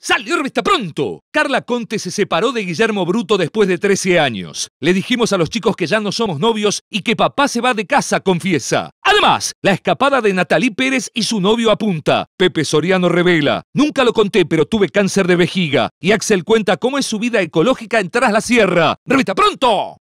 ¡Salió Revista pronto! Carla Conte se separó de Guillermo Bruto después de 13 años. Le dijimos a los chicos que ya no somos novios y que papá se va de casa, confiesa. Además, la escapada de Natalie Pérez y su novio apunta. Pepe Soriano revela. Nunca lo conté, pero tuve cáncer de vejiga. Y Axel cuenta cómo es su vida ecológica en Tras la Sierra. ¡Revista pronto!